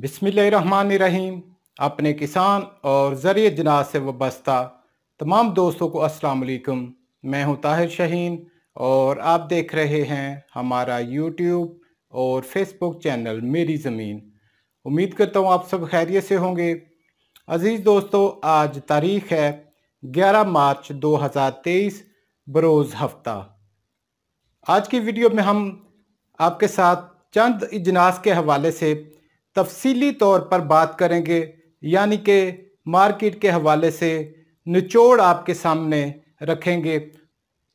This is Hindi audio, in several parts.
बिसमीम अपने किसान और ज़रिए जनाज से वाबस्ता तमाम दोस्तों को अस्सलाम मैं हूं ताहिर शहीन और आप देख रहे हैं हमारा यूट्यूब और फेसबुक चैनल मेरी ज़मीन उम्मीद करता हूं आप सब खैरियत से होंगे अज़ीज़ दोस्तों आज तारीख़ है 11 मार्च 2023 बरोज़ हफ्ता आज की वीडियो में हम आपके साथ चंद इजनास के हवाले से तफसीली तौर पर बात करेंगे यानी कि मार्केट के हवाले से निचोड़ आपके सामने रखेंगे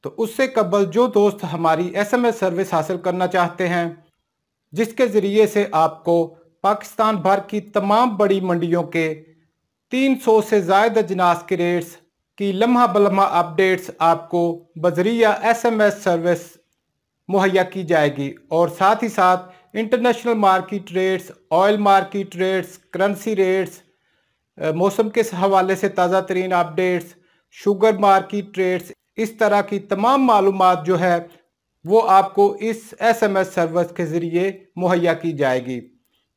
तो उससे कबल जो दोस्त हमारी एसएमएस सर्विस हासिल करना चाहते हैं जिसके ज़रिए से आपको पाकिस्तान भर की तमाम बड़ी मंडियों के 300 से ज़ायद अजनास के रेट्स की लम्हा बलम्हा अपडेट्स आपको बजरिया एस एम एस सर्विस मुहैया की जाएगी और साथ ही साथ international market rates oil market rates currency rates मौसम के हवाले से ताज़ा तरीन अपडेट्स शुगर मार्किट रेट्स इस तरह की तमाम मालूम जो है वो आपको इस एसएमएस सर्विस के ज़रिए मुहैया की जाएगी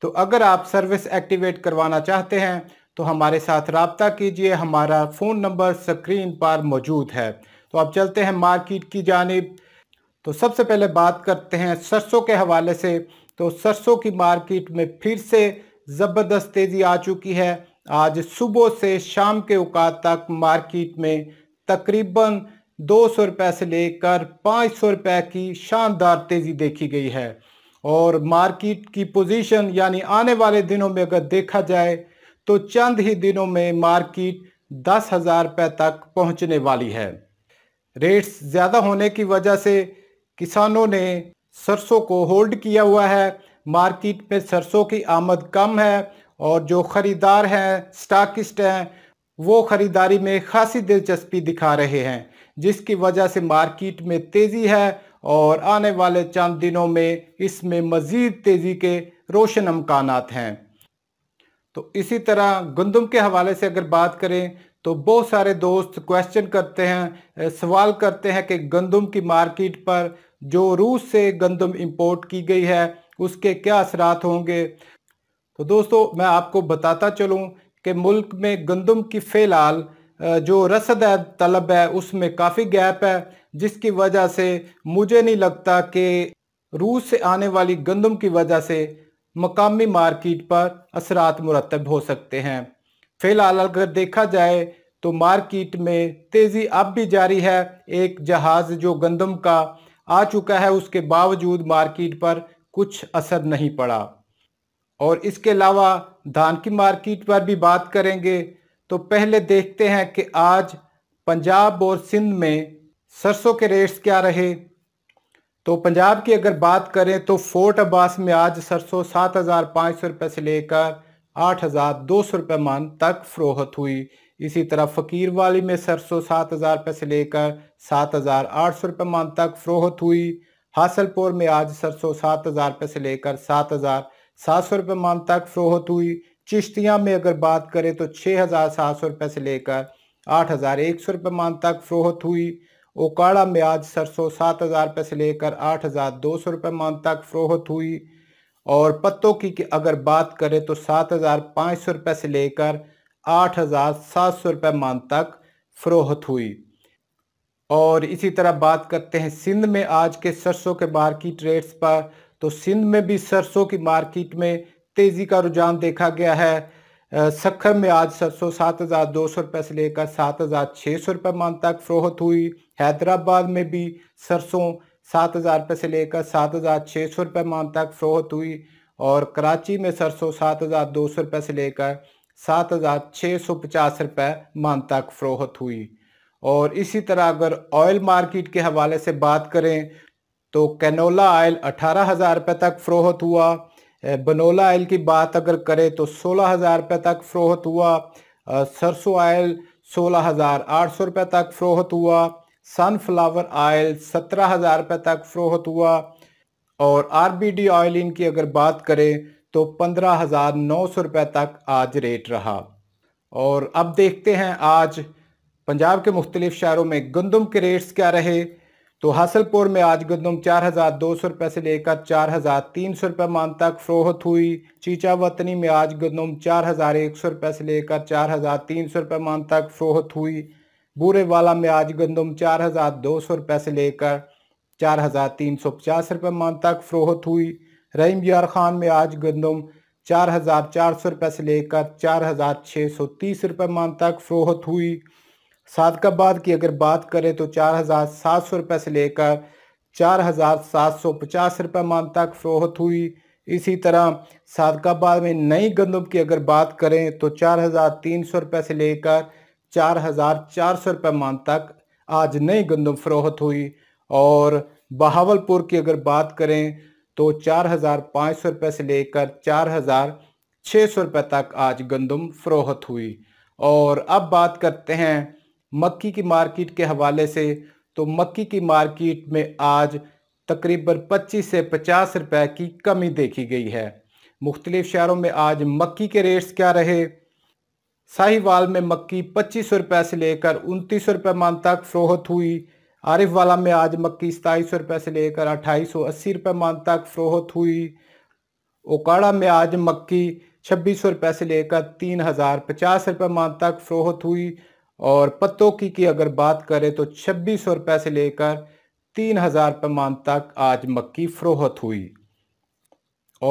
तो अगर आप सर्विस एक्टिवेट करवाना चाहते हैं तो हमारे साथ रबता कीजिए हमारा फ़ोन नंबर स्क्रीन पर मौजूद है तो आप चलते हैं मार्किट की जानब तो सबसे पहले बात करते हैं सरसों के हवाले से तो सरसों की मार्केट में फिर से ज़बरदस्त तेज़ी आ चुकी है आज सुबह से शाम के औकात तक मार्केट में तकरीबन दो सौ रुपये से लेकर पाँच सौ रुपये की शानदार तेज़ी देखी गई है और मार्केट की पोजीशन यानी आने वाले दिनों में अगर देखा जाए तो चंद ही दिनों में मार्केट दस हज़ार रुपये तक पहुंचने वाली है रेट्स ज़्यादा होने की वजह से किसानों ने सरसों को होल्ड किया हुआ है मार्केट में सरसों की आमद कम है और जो ख़रीदार हैं स्टाकिस्ट हैं वो ख़रीदारी में खासी दिलचस्पी दिखा रहे हैं जिसकी वजह से मार्केट में तेज़ी है और आने वाले चंद दिनों में इसमें मज़ीद तेज़ी के रोशन अमकान हैं तो इसी तरह गंदम के हवाले से अगर बात करें तो बहुत सारे दोस्त क्वेश्चन करते हैं सवाल करते हैं कि गंदम की मार्केट पर जो रूस से गंदम इंपोर्ट की गई है उसके क्या असरात होंगे तो दोस्तों मैं आपको बताता चलूँ कि मुल्क में गंदम की फ़िलहाल जो रसद है तलब है उसमें काफ़ी गैप है जिसकी वजह से मुझे नहीं लगता कि रूस से आने वाली गंदम की वजह से मकामी मार्केट पर असरात मुरतब हो सकते हैं फ़िलहाल अगर देखा जाए तो मार्केट में तेज़ी अब भी जारी है एक जहाज़ जो गंदम का आ चुका है उसके बावजूद मार्केट पर कुछ असर नहीं पड़ा और इसके अलावा धान की मार्केट पर भी बात करेंगे तो पहले देखते हैं कि आज पंजाब और सिंध में सरसों के रेट्स क्या रहे तो पंजाब की अगर बात करें तो फोर्ट अब्बास में आज सरसों सात हज़ार पाँच सौ रुपये से लेकर आठ हज़ार दो सौ रुपये मान तक फरोहत हुई इसी तरह फ़कीर वाली में सरसों सात हज़ार रुपये से लेकर सात हज़ार आठ सौ रुपये मान तक फ़रोहत हुई हासलपुर में आज सरसों सात हज़ार रुपये से लेकर सात हज़ार सात सौ रुपये मान तक फ़रोहत हुई चिश्तियाँ में अगर बात करें तो छः हज़ार सात सौ रुपये से लेकर आठ हज़ार एक सौ रुपये मान तक फ़रोहत हुई ओकाड़ा में आज सरसों सात हज़ार रुपये से लेकर आठ हज़ार दो सौ रुपये मान तक फ़रोहत हुई और पत्तों की अगर बात करें तो सात हज़ार पाँच सौ रुपये से लेकर आठ हज़ार सात सौ रुपये मान तक फ़रोहत हुई और इसी तरह बात करते हैं सिंध में आज के सरसों के मार्किट रेट्स पर तो सिंध में भी सरसों की मार्किट में तेज़ी का रुझान देखा गया है सखर में आज सरसों सात हज़ार दो सौ रुपये से लेकर सात हज़ार छः सौ रुपये मान तक फ़रोहत हुई हैदराबाद में भी सरसों सात हज़ार रुपये से लेकर सात हज़ार छः सौ रुपये मान तक फ़रोहत हुई और कराची में सरसों सात हज़ार दो सौ रुपये से लेकर सात हज़ार छः सौ पचास रुपये मान तक फ़रोहत हुई और इसी तरह अगर ऑयल मार्केट के हवाले से बात करें तो कैनोला ऑयल अठारह हज़ार रुपये तक फ़रोहत हुआ बनोला ऑयल की बात अगर करें तो सोलह हज़ार रुपये तक फ़रोहत हुआ सरसों आयल सोलह हज़ार आठ सौ रुपये तक फ़रोहत हुआ सनफ्लावर ऑयल सत्रह हज़ार रुपये तक फ़रोहत हुआ और आर बी डी ऑयल इनकी अगर बात करें तो पंद्रह हज़ार नौ सौ रुपये तक आज रेट रहा और अब देखते हैं आज पंजाब के मुख्तलिफ शहरों में गंदम के रेट्स क्या रहे तो हासिलपुर में आज गंदम चार हज़ार दो सौ रुपये से लेकर चार हज़ार तीन सौ रुपये मान तक फ़रोहत हुई चीचा वतनी में आज गंदम चार हज़ार एक सौ रुपये से लेकर चार हज़ार तीन सौ रुपये मान तक फ़रोहत हुई बूरे वाला में आज गंदम चार हज़ार दो सौ रुपये से लेकर चार हज़ार तीन सौ पचास रुपये मान तक फ़रोहत हुई रहीम यार खान में आज गंदम चार हज़ार चार सौ रुपये से लेकर चार हज़ार छः सौ तीस रुपये मान तक फ़रोहत हुई सादकाबाद की अगर बात करें तो चार हज़ार सात सौ रुपये से लेकर चार हज़ार सात सौ पचास रुपये मान तक फ़रोहत हुई इसी तरह सादकाबाद में नई गंदम की अगर बात करें तो चार हज़ार तीन सौ रुपये से लेकर चार हज़ार चार सौ रुपये मान तक आज नई गंदम फ़रोहत हुई और बहावलपुर की अगर बात करें तो चार हज़ार पाँच सौ रुपये से लेकर चार हज़ार छः सौ रुपये तक आज गंदम फ़रोहत हुई और अब बात करते हैं मक्की की मार्केट के हवाले से तो मक्की की मार्केट में आज तकरीबन 25 से 50 रुपए की कमी देखी गई है मुख्तलिफ शहरों में आज मक्की के रेट्स क्या रहे साहिवाल में मक्की पच्चीस रुपए से लेकर उनतीस सौ रुपये मान तक फरोहत हुई आरिफ वाला में आज मक्की सताईस रुपये से लेकर अट्ठाईस सौ अस्सी रुपये मान तक फरोहत हुई ओकाड़ा में आज मक्की छब्बीस सौ रुपये से लेकर तीन हज़ार पचास रुपये मान तक फरोहत हुई और पत्तों की की अगर बात करें तो छब्बीस सौ रुपए से लेकर तीन हज़ार रुपये मान तक आज मक्की फरोहत हुई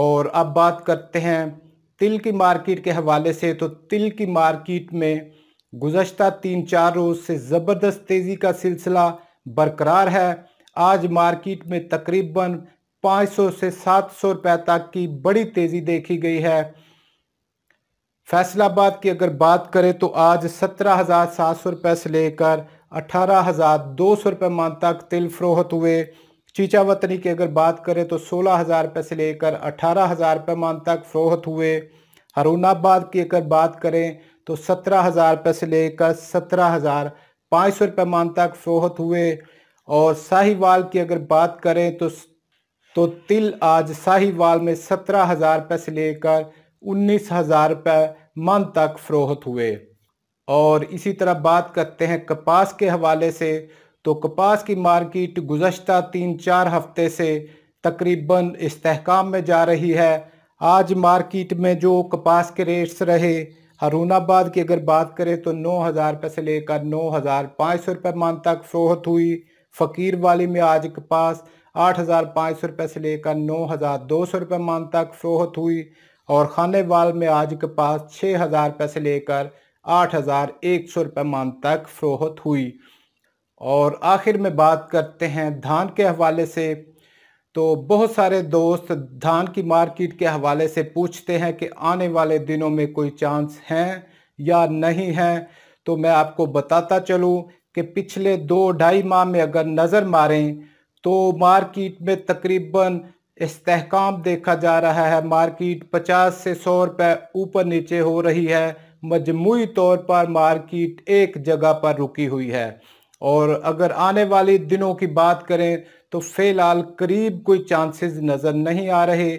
और अब बात करते हैं तिल की मार्केट के हवाले से तो तिल की मार्केट में गुजशत तीन चार रोज़ से ज़बरदस्त तेज़ी का सिलसिला बरकरार है आज मार्केट में तकरीबन 500 से 700 रुपए तक की बड़ी तेज़ी देखी गई है फैसलाबाद की अगर बात करें तो आज सत्रह हज़ार सात सौ रुपए से लेकर अठारह हज़ार दो सौ रुपये मान तक तिल फरोहत हुए चीचा वतनी की अगर बात करें तो सोलह हज़ार रुपये से लेकर अठारह हज़ार रुपये मान तक फरोहत हुए हरुणाबाद की अगर बात करें तो सत्रह हज़ार रुपये से लेकर सत्रह हज़ार पाँच सौ मान तक सोहत हुए और साहिवाल की अगर बात करें तो तो तिल आज साहिवाल में सत्रह हज़ार रुपये से लेकर उन्नीस हज़ार रुपये मान तक फरोहत हुए और इसी तरह बात करते हैं कपास के हवाले से तो कपास की मार्केट गुज्त तीन चार हफ्ते से तकरीबन इस्तेकाम में जा रही है आज मार्केट में जो कपास के रेट्स रहे हरूनाबाद की अगर बात करें तो नौ हज़ार रुपये से लेकर नौ हज़ार पाँच सौ रुपये मान तक फ़रोहत हुई फ़कीर वाली में आज के पास आठ हज़ार पाँच सौ रुपये से लेकर नौ हज़ार दो सौ रुपये मान तक फ़रोहत हुई और वाल में आज के पास छः हज़ार रुपये से लेकर आठ हज़ार एक सौ रुपये मान तक फ़रोहत हुई और आखिर में बात करते हैं धान के हवाले से तो बहुत सारे दोस्त धान की मार्केट के हवाले से पूछते हैं कि आने वाले दिनों में कोई चांस हैं या नहीं है तो मैं आपको बताता चलूं कि पिछले दो ढाई माह में अगर नज़र मारें तो मार्केट में तकरीबन इस्तेकाम देखा जा रहा है मार्केट 50 से 100 रुपए ऊपर नीचे हो रही है मजमू तौर पर मार्केट एक जगह पर रुकी हुई है और अगर आने वाले दिनों की बात करें तो फ़िलहाल करीब कोई चांसेस नज़र नहीं आ रहे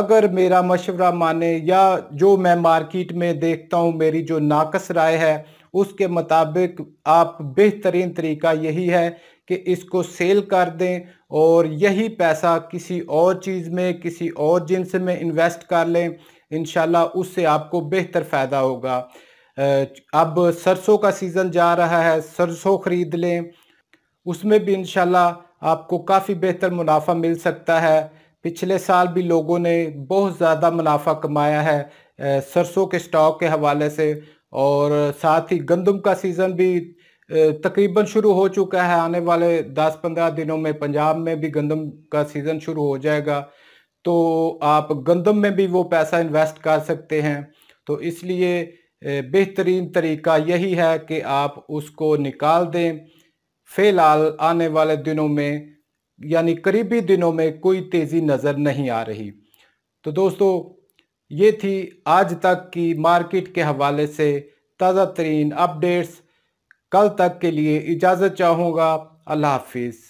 अगर मेरा मशवरा माने या जो मैं मार्केट में देखता हूँ मेरी जो नाकस राय है उसके मुताबिक आप बेहतरीन तरीका यही है कि इसको सेल कर दें और यही पैसा किसी और चीज़ में किसी और जिन्स में इन्वेस्ट कर लें इन उससे आपको बेहतर फ़ायदा होगा अब सरसों का सीज़न जा रहा है सरसों ख़रीद लें उसमें भी इन आपको काफ़ी बेहतर मुनाफा मिल सकता है पिछले साल भी लोगों ने बहुत ज़्यादा मुनाफा कमाया है सरसों के स्टॉक के हवाले से और साथ ही गंदम का सीज़न भी तकरीबन शुरू हो चुका है आने वाले 10-15 दिनों में पंजाब में भी गंदम का सीज़न शुरू हो जाएगा तो आप गंदम में भी वो पैसा इन्वेस्ट कर सकते हैं तो इसलिए बेहतरीन तरीका यही है कि आप उसको निकाल दें फिलहाल आने वाले दिनों में यानी करीबी दिनों में कोई तेज़ी नज़र नहीं आ रही तो दोस्तों ये थी आज तक की मार्केट के हवाले से ताज़ा तरीन अपडेट्स कल तक के लिए इजाज़त चाहूँगा अल्लाह हाफिज़